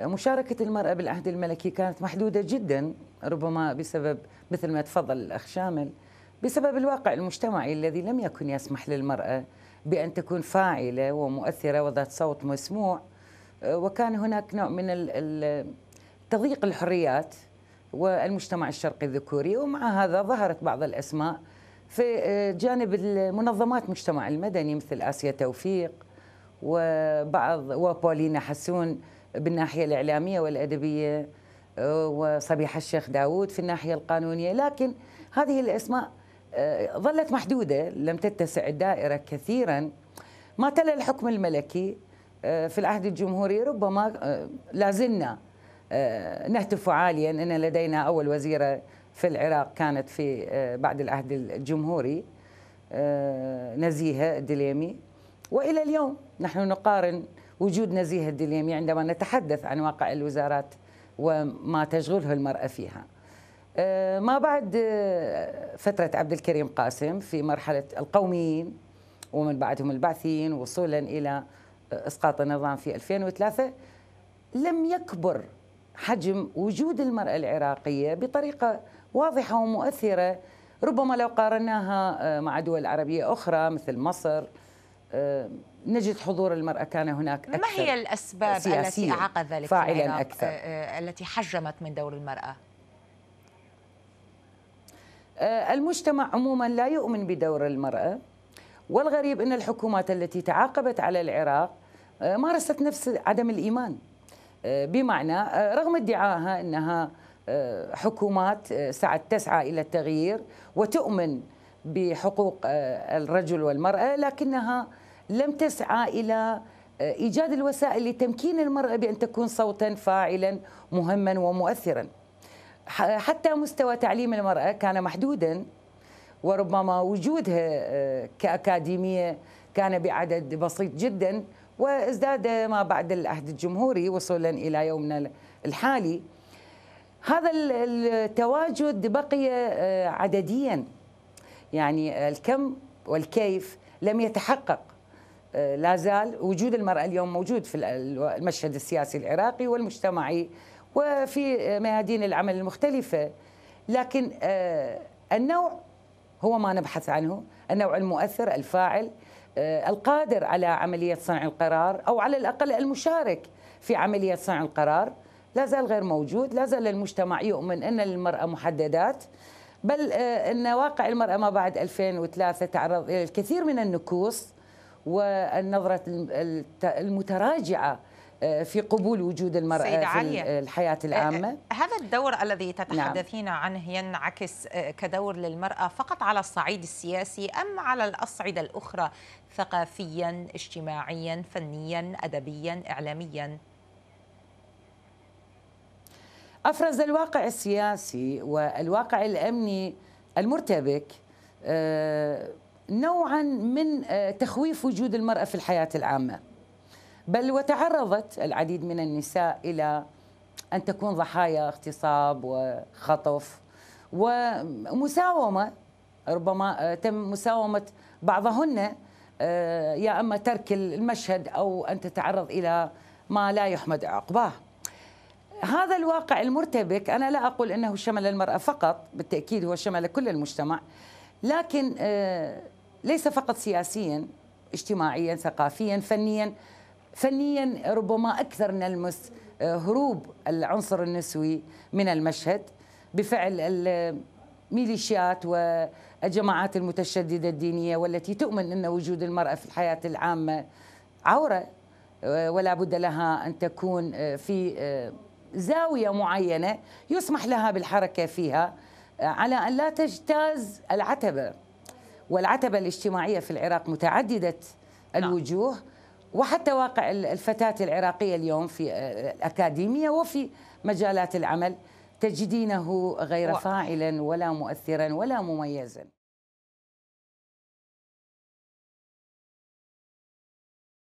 مشاركة المرأة بالعهد الملكي كانت محدودة جدا ربما بسبب مثل ما تفضل الأخ شامل بسبب الواقع المجتمعي الذي لم يكن يسمح للمرأة بأن تكون فاعلة ومؤثرة وذات صوت مسموع آه، وكان هناك نوع من تضييق الحريات والمجتمع الشرقي الذكوري ومع هذا ظهرت بعض الأسماء في آه، جانب المنظمات المجتمع المدني مثل آسيا توفيق وبعض وبولينا حسون بالناحية الإعلامية والأدبية آه، وصبيحة الشيخ داود في الناحية القانونية لكن هذه الأسماء آه، ظلت محدودة لم تتسع الدائرة كثيرا ما تلا الحكم الملكي آه، في العهد الجمهوري ربما لازلنا نهتف عاليا أن لدينا أول وزيرة في العراق كانت في بعد العهد الجمهوري نزيهة الدليمي وإلى اليوم نحن نقارن وجود نزيه الدليمي عندما نتحدث عن واقع الوزارات وما تشغله المرأة فيها آه، ما بعد آه، فترة عبد الكريم قاسم في مرحلة القوميين ومن بعدهم البعثيين وصولا إلى آه، إسقاط النظام في 2003 لم يكبر حجم وجود المرأة العراقية بطريقة واضحة ومؤثرة ربما لو قارناها مع دول عربية أخرى مثل مصر آه، نجد حضور المرأة كان هناك أكثر ما هي الأسباب التي أعاقت ذلك فاعلا آه، أكثر آه، التي حجمت من دور المرأة؟ المجتمع عموما لا يؤمن بدور المرأة والغريب أن الحكومات التي تعاقبت على العراق مارست نفس عدم الإيمان بمعنى رغم ادعائها أنها حكومات سعت تسعى إلى التغيير وتؤمن بحقوق الرجل والمرأة لكنها لم تسعى الى آه، ايجاد الوسائل لتمكين المراه بان تكون صوتا فاعلا مهما ومؤثرا. حتى مستوى تعليم المراه كان محدودا وربما وجودها آه، كاكاديميه كان بعدد بسيط جدا وازداد ما بعد العهد الجمهوري وصولا الى يومنا الحالي. هذا التواجد بقي آه، عدديا يعني الكم والكيف لم يتحقق آه، لا زال وجود المرأة اليوم موجود في المشهد السياسي العراقي والمجتمعي وفي آه، ميادين العمل المختلفة لكن آه، النوع هو ما نبحث عنه النوع المؤثر الفاعل القادر على عملية صنع القرار أو على الأقل المشارك في عملية صنع القرار لا زال غير موجود لا زال المجتمع يؤمن أن للمرأة محددات بل أن واقع المرأة ما بعد 2003 تعرض إلى الكثير من النكوص والنظرة المتراجعة آه، في قبول وجود المرأة في الحياة آه، آه، العامة هذا الدور الذي نعم. تتحدثين نعم. عنه ينعكس كدور للمرأة فقط على الصعيد السياسي أم على الأصعدة الأخرى ثقافيا اجتماعيا فنيا أدبيا إعلاميا أفرز الواقع السياسي والواقع الأمني المرتبك نوعا من آه، تخويف وجود المرأة في الحياة العامة بل وتعرضت العديد من النساء إلى أن تكون ضحايا اغتصاب وخطف ومساومة ربما آه، تم مساومة بعضهن آه، يا أما ترك المشهد أو أن تتعرض إلى ما لا يحمد عقباه هذا الواقع المرتبك أنا لا أقول أنه شمل المرأة فقط بالتأكيد هو شمل كل المجتمع لكن ليس فقط سياسيا اجتماعيا ثقافيا فنيا فنيا ربما اكثر نلمس هروب العنصر النسوي من المشهد بفعل الميليشيات والجماعات المتشدده الدينيه والتي تؤمن ان وجود المراه في الحياه العامه عوره ولا بد لها ان تكون في زاويه معينه يسمح لها بالحركه فيها على ان لا تجتاز العتبه والعتبة الاجتماعية في العراق متعددة نعم. الوجوه وحتى واقع الفتاة العراقية اليوم في آه، الأكاديمية وفي مجالات العمل تجدينه غير فاعلا ولا مؤثرا ولا مميزا